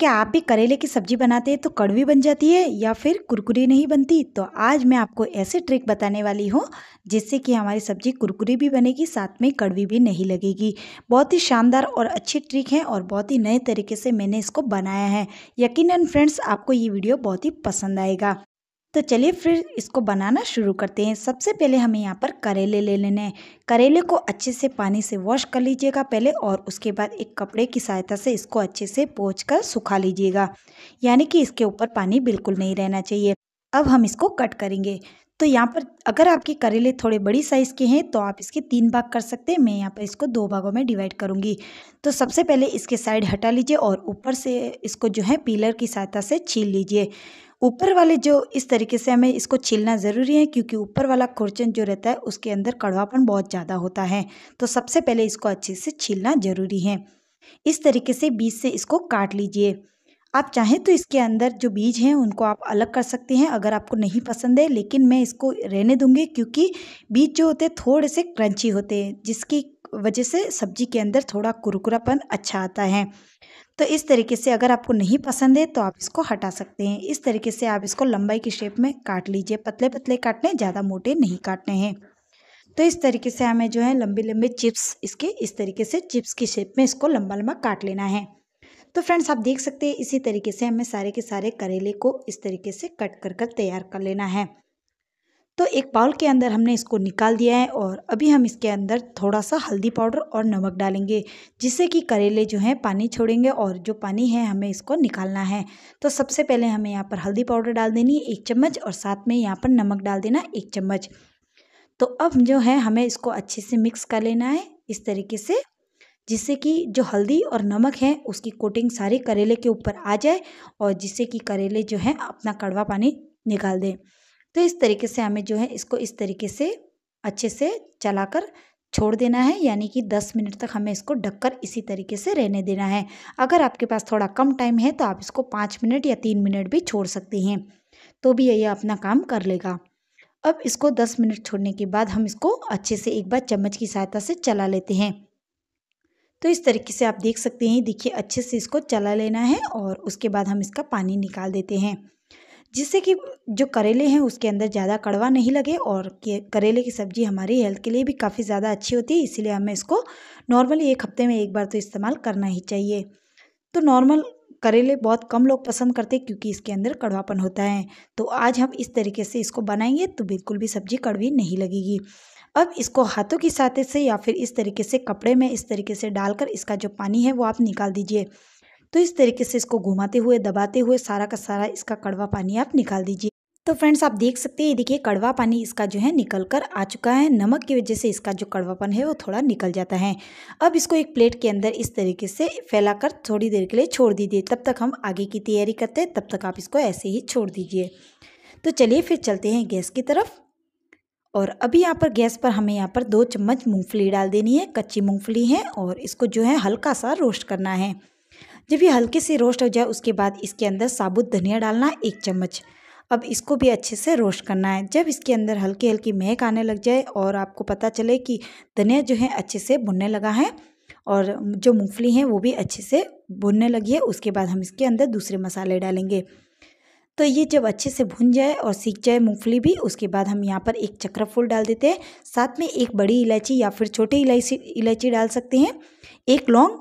क्या आप भी करेले की सब्जी बनाते हैं तो कड़वी बन जाती है या फिर कुरकुरी नहीं बनती तो आज मैं आपको ऐसे ट्रिक बताने वाली हूँ जिससे कि हमारी सब्जी कुरकुरी भी बनेगी साथ में कड़वी भी नहीं लगेगी बहुत ही शानदार और अच्छी ट्रिक है और बहुत ही नए तरीके से मैंने इसको बनाया है यकीन फ्रेंड्स आपको ये वीडियो बहुत ही पसंद आएगा तो चलिए फिर इसको बनाना शुरू करते हैं सबसे पहले हमें यहाँ पर करेले ले लेने हैं करेले को अच्छे से पानी से वॉश कर लीजिएगा पहले और उसके बाद एक कपड़े की सहायता से इसको अच्छे से पोछ कर सुखा लीजिएगा यानी कि इसके ऊपर पानी बिल्कुल नहीं रहना चाहिए अब हम इसको कट करेंगे तो यहाँ पर अगर आपके करेले थोड़े बड़ी साइज़ के हैं तो आप इसके तीन भाग कर सकते हैं मैं यहाँ पर इसको दो भागों में डिवाइड करूँगी तो सबसे पहले इसके साइड हटा लीजिए और ऊपर से इसको जो है पीलर की सहायता से छील लीजिए ऊपर वाले जो इस तरीके से हमें इसको छीलना ज़रूरी है क्योंकि ऊपर वाला खुरचन जो रहता है उसके अंदर कड़वापन बहुत ज़्यादा होता है तो सबसे पहले इसको अच्छे से छीलना ज़रूरी है इस तरीके से बीज से इसको काट लीजिए आप चाहें तो इसके अंदर जो बीज हैं उनको आप अलग कर सकते हैं अगर आपको नहीं पसंद है लेकिन मैं इसको रहने दूंगी क्योंकि बीज जो होते हैं थोड़े से क्रंची होते हैं जिसकी वजह से सब्जी के अंदर थोड़ा कुरकुरापन अच्छा आता है तो इस तरीके से अगर आपको नहीं पसंद है तो आप इसको हटा सकते हैं इस तरीके से आप इसको लंबाई की शेप में काट लीजिए पतले पतले काटने ज़्यादा मोटे नहीं काटने हैं तो इस तरीके से हमें जो है लंबे लंबे चिप्स इसके इस तरीके से चिप्स की शेप में इसको लंबा लंबा काट लेना है तो फ्रेंड्स आप देख सकते हैं इसी तरीके से हमें सारे के सारे करेले को इस तरीके से कट कर कर तैयार कर लेना है तो एक बाउल के अंदर हमने इसको निकाल दिया है और अभी हम इसके अंदर थोड़ा सा हल्दी पाउडर और नमक डालेंगे जिससे कि करेले जो हैं पानी छोड़ेंगे और जो पानी है हमें इसको निकालना है तो सबसे पहले हमें यहाँ पर हल्दी पाउडर डाल देनी है एक चम्मच और साथ में यहाँ पर नमक डाल देना एक चम्मच तो अब जो है हमें इसको अच्छे से मिक्स कर लेना है इस तरीके से जिससे कि जो हल्दी और नमक है उसकी कोटिंग सारी करेले के ऊपर आ जाए और जिससे कि करेले जो है अपना कड़वा पानी निकाल दें तो इस तरीके से हमें जो है इसको इस तरीके से अच्छे से चलाकर छोड़ देना है यानी कि 10 मिनट तक हमें इसको ढककर इसी तरीके से रहने देना है अगर आपके पास थोड़ा कम टाइम है तो आप इसको पाँच मिनट या तीन मिनट भी छोड़ सकते हैं तो भी यह अपना काम कर लेगा अब इसको दस मिनट छोड़ने के बाद हम इसको अच्छे से एक बार चम्मच की सहायता से चला लेते हैं तो इस तरीके से आप देख सकते हैं देखिए अच्छे से इसको चला लेना है और उसके बाद हम इसका पानी निकाल देते हैं जिससे कि जो करेले हैं उसके अंदर ज़्यादा कड़वा नहीं लगे और करेले की सब्ज़ी हमारी हेल्थ के लिए भी काफ़ी ज़्यादा अच्छी होती है इसीलिए हमें इसको नॉर्मली एक हफ्ते में एक बार तो इस्तेमाल करना ही चाहिए तो नॉर्मल करेले बहुत कम लोग पसंद करते हैं क्योंकि इसके अंदर कड़वापन होता है तो आज हम इस तरीके से इसको बनाएंगे तो बिल्कुल भी सब्ज़ी कड़वी नहीं लगेगी अब इसको हाथों की साथे से या फिर इस तरीके से कपड़े में इस तरीके से डालकर इसका जो पानी है वो आप निकाल दीजिए तो इस तरीके से इसको घुमाते हुए दबाते हुए सारा का सारा इसका कड़वा पानी आप निकाल दीजिए तो फ्रेंड्स आप देख सकते हैं ये देखिए कड़वा पानी इसका जो है निकल कर आ चुका है नमक की वजह से इसका जो कड़वापन है वो थोड़ा निकल जाता है अब इसको एक प्लेट के अंदर इस तरीके से फैलाकर थोड़ी देर के लिए छोड़ दीजिए तब तक हम आगे की तैयारी करते हैं तब तक आप इसको ऐसे ही छोड़ दीजिए तो चलिए फिर चलते हैं गैस की तरफ और अभी यहाँ पर गैस पर हमें यहाँ पर दो चम्मच मूँगफली डाल देनी है कच्ची मूँगफली है और इसको जो है हल्का सा रोस्ट करना है जब ये हल्के से रोस्ट हो जाए उसके बाद इसके अंदर साबुत धनिया डालना एक चम्मच अब इसको भी अच्छे से रोस्ट करना है जब इसके अंदर हल्की हल्की महक आने लग जाए और आपको पता चले कि धनिया जो है अच्छे से भुनने लगा है और जो मूँगफली है वो भी अच्छे से भुनने लगी है उसके बाद हम इसके अंदर दूसरे मसाले डालेंगे तो ये जब अच्छे से भुन जाए और सीख जाए मूँगफली भी उसके बाद हम यहाँ पर एक चक्र फूल डाल देते हैं साथ में एक बड़ी इलायची या फिर छोटी इलायची इलायची डाल सकते हैं एक लौंग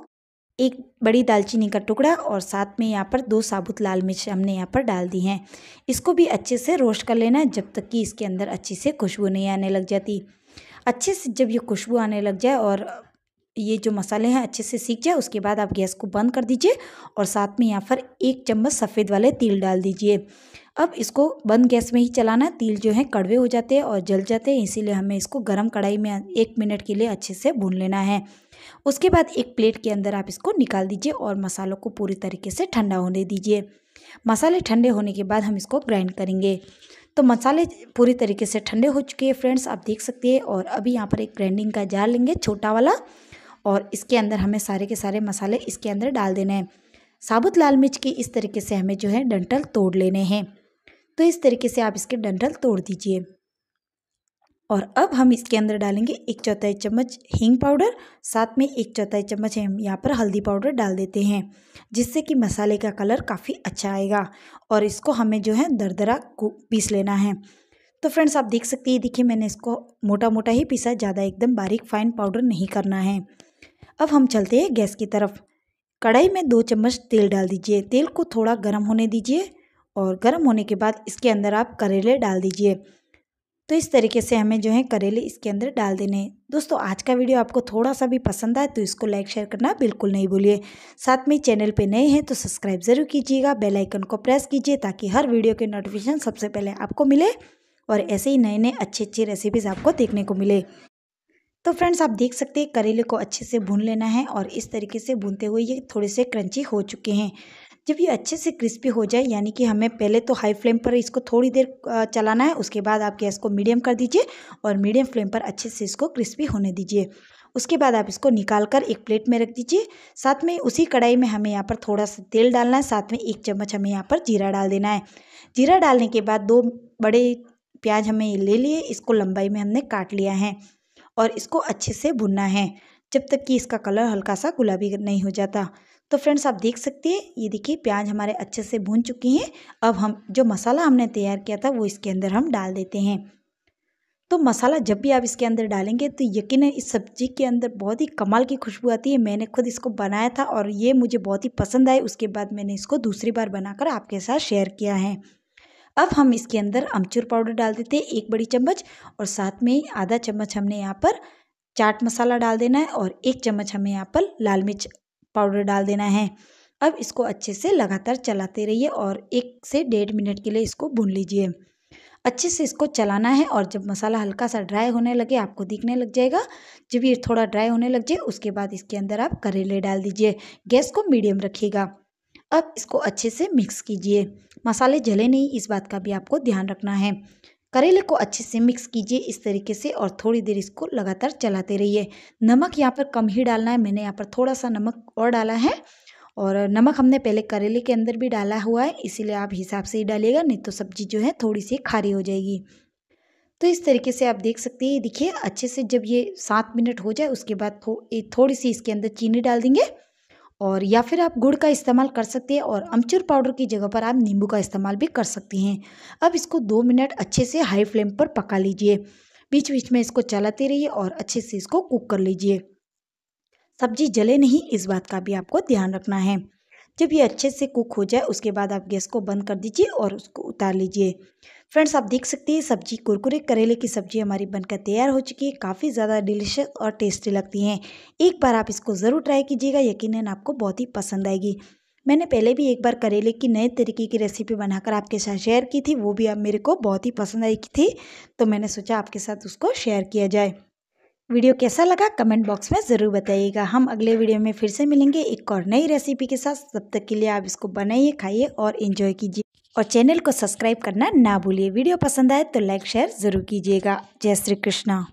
एक बड़ी दालचीनी का टुकड़ा और साथ में यहाँ पर दो साबुत लाल मिर्च हमने यहाँ पर डाल दी हैं इसको भी अच्छे से रोस्ट कर लेना है जब तक कि इसके अंदर अच्छे से खुशबू नहीं आने लग जाती अच्छे से जब ये खुशबू आने लग जाए और ये जो मसाले हैं अच्छे से सीख जाए उसके बाद आप गैस को बंद कर दीजिए और साथ में यहाँ पर एक चम्मच सफ़ेद वाले तिल डाल दीजिए अब इसको बंद गैस में ही चलाना तिल जो है कड़वे हो जाते हैं और जल जाते हैं इसीलिए हमें इसको गर्म कढ़ाई में एक मिनट के लिए अच्छे से भून लेना है उसके बाद एक प्लेट के अंदर आप इसको निकाल दीजिए और मसालों को पूरी तरीके से ठंडा होने दीजिए मसाले ठंडे होने के बाद हम इसको ग्राइंड करेंगे तो मसाले पूरी तरीके से ठंडे हो चुके हैं फ्रेंड्स आप देख सकते हैं और अभी यहाँ पर एक ग्राइंडिंग का जार लेंगे छोटा वाला और इसके अंदर हमें सारे के सारे मसाले इसके अंदर डाल देने हैं साबुत लाल मिर्च के इस तरीके से हमें जो है डंटल तोड़ लेने हैं तो इस तरीके से आप इसके डंठल तोड़ दीजिए और अब हम इसके अंदर डालेंगे एक चौथाई चम्मच हींग पाउडर साथ में एक चौथाई चम्मच हम यहाँ पर हल्दी पाउडर डाल देते हैं जिससे कि मसाले का कलर काफ़ी अच्छा आएगा और इसको हमें जो है दरदरा पीस लेना है तो फ्रेंड्स आप देख सकते हैं देखिए मैंने इसको मोटा मोटा ही पीसा ज़्यादा एकदम बारीक फाइन पाउडर नहीं करना है अब हम चलते हैं गैस की तरफ कढ़ाई में दो चम्मच तेल डाल दीजिए तेल को थोड़ा गर्म होने दीजिए और गर्म होने के बाद इसके अंदर आप करेले डाल दीजिए तो इस तरीके से हमें जो है करेले इसके अंदर डाल देने हैं दोस्तों आज का वीडियो आपको थोड़ा सा भी पसंद आए तो इसको लाइक शेयर करना बिल्कुल नहीं भूलिए साथ में चैनल पे नए हैं तो सब्सक्राइब ज़रूर कीजिएगा बेल आइकन को प्रेस कीजिए ताकि हर वीडियो के नोटिफिकेशन सबसे पहले आपको मिले और ऐसे ही नए नए अच्छी अच्छी रेसिपीज़ आपको देखने को मिले तो फ्रेंड्स आप देख सकते हैं करेले को अच्छे से भून लेना है और इस तरीके से भूनते हुए ये थोड़े से क्रंची हो चुके हैं जब ये अच्छे से क्रिस्पी हो जाए यानी कि हमें पहले तो हाई फ्लेम पर इसको थोड़ी देर चलाना है उसके बाद आप गैस को मीडियम कर दीजिए और मीडियम फ्लेम पर अच्छे से इसको क्रिस्पी होने दीजिए उसके बाद आप इसको निकाल कर एक प्लेट में रख दीजिए साथ में उसी कढ़ाई में हमें यहाँ पर थोड़ा सा तेल डालना है साथ में एक चम्मच हमें यहाँ पर जीरा डाल देना है जीरा डालने के बाद दो बड़े प्याज हमें ले लिए इसको लंबाई में हमने काट लिया है और इसको अच्छे से भुनना है जब तक कि इसका कलर हल्का सा गुलाबी नहीं हो जाता तो फ्रेंड्स आप देख सकते हैं ये देखिए प्याज हमारे अच्छे से भून चुकी हैं अब हम जो मसाला हमने तैयार किया था वो इसके अंदर हम डाल देते हैं तो मसाला जब भी आप इसके अंदर डालेंगे तो यकीन है इस सब्ज़ी के अंदर बहुत ही कमाल की खुशबू आती है मैंने खुद इसको बनाया था और ये मुझे बहुत ही पसंद आए उसके बाद मैंने इसको दूसरी बार बनाकर आपके साथ शेयर किया है अब हम इसके अंदर अमचूर पाउडर डाल देते हैं एक बड़ी चम्मच और साथ में आधा चम्मच हमने यहाँ पर चाट मसाला डाल देना है और एक चम्मच हमें यहाँ पर लाल मिर्च पाउडर डाल देना है अब इसको अच्छे से लगातार चलाते रहिए और एक से डेढ़ मिनट के लिए इसको भून लीजिए अच्छे से इसको चलाना है और जब मसाला हल्का सा ड्राई होने लगे आपको दिखने लग जाएगा जब ये थोड़ा ड्राई होने लग जाए उसके बाद इसके अंदर आप करेले डाल दीजिए गैस को मीडियम रखिएगा अब इसको अच्छे से मिक्स कीजिए मसाले जले नहीं इस बात का भी आपको ध्यान रखना है करेले को अच्छे से मिक्स कीजिए इस तरीके से और थोड़ी देर इसको लगातार चलाते रहिए नमक यहाँ पर कम ही डालना है मैंने यहाँ पर थोड़ा सा नमक और डाला है और नमक हमने पहले करेले के अंदर भी डाला हुआ है इसीलिए आप हिसाब से ही डालिएगा नहीं तो सब्जी जो है थोड़ी सी खारी हो जाएगी तो इस तरीके से आप देख सकते हैं देखिए अच्छे से जब ये सात मिनट हो जाए उसके बाद थो, थोड़ी सी इसके अंदर चीनी डाल देंगे और या फिर आप गुड़ का इस्तेमाल कर सकते हैं और अमचूर पाउडर की जगह पर आप नींबू का इस्तेमाल भी कर सकते हैं अब इसको दो मिनट अच्छे से हाई फ्लेम पर पका लीजिए बीच बीच में इसको चलाते रहिए और अच्छे से इसको कुक कर लीजिए सब्जी जले नहीं इस बात का भी आपको ध्यान रखना है जब ये अच्छे से कुक हो जाए उसके बाद आप गैस को बंद कर दीजिए और उसको उतार लीजिए फ्रेंड्स आप देख सकते हैं सब्जी कुरकुरे करेले की सब्जी हमारी बनकर तैयार हो चुकी है काफ़ी ज़्यादा डिलीशियस और टेस्टी लगती हैं एक बार आप इसको ज़रूर ट्राई कीजिएगा यकीनन आपको बहुत ही पसंद आएगी मैंने पहले भी एक बार करेले की नए तरीके की रेसिपी बनाकर आपके साथ शेयर की थी वो भी आप मेरे को बहुत ही पसंद आई थी तो मैंने सोचा आपके साथ उसको शेयर किया जाए वीडियो कैसा लगा कमेंट बॉक्स में ज़रूर बताइएगा हम अगले वीडियो में फिर से मिलेंगे एक और नई रेसिपी के साथ तब तक के लिए आप इसको बनाइए खाइए और इन्जॉय कीजिए और चैनल को सब्सक्राइब करना ना भूलिए वीडियो पसंद आए तो लाइक शेयर ज़रूर कीजिएगा जय श्री कृष्णा